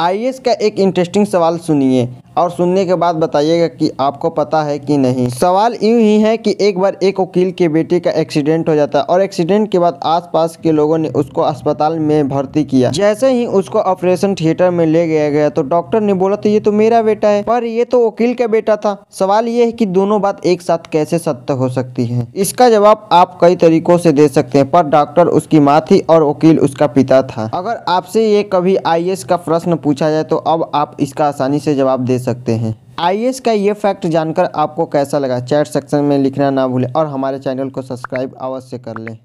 IAS का एक interesting सवाल सुनिए और सुनने के बाद बताइएगा कि आपको पता है कि नहीं सवाल यूँ ही है कि एक बार एक वकील के बेटे का एक्सीडेंट हो जाता है और एक्सीडेंट के बाद आसपास के लोगों ने उसको अस्पताल में भर्ती किया जैसे ही उसको ऑपरेशन थिएटर में ले गया गया तो डॉक्टर ने बोला तो ये तो मेरा बेटा है पर ये तो वकील का बेटा था सवाल ये है की दोनों बात एक साथ कैसे सत्य हो सकती है इसका जवाब आप कई तरीकों से दे सकते हैं पर डॉक्टर उसकी माँ थी और वकील उसका पिता था अगर आपसे ये कभी आई का प्रश्न पूछा जाए तो अब आप इसका आसानी से जवाब दे सकते सकते हैं आई का ये फैक्ट जानकर आपको कैसा लगा चैट सेक्शन में लिखना ना भूलें और हमारे चैनल को सब्सक्राइब अवश्य कर लें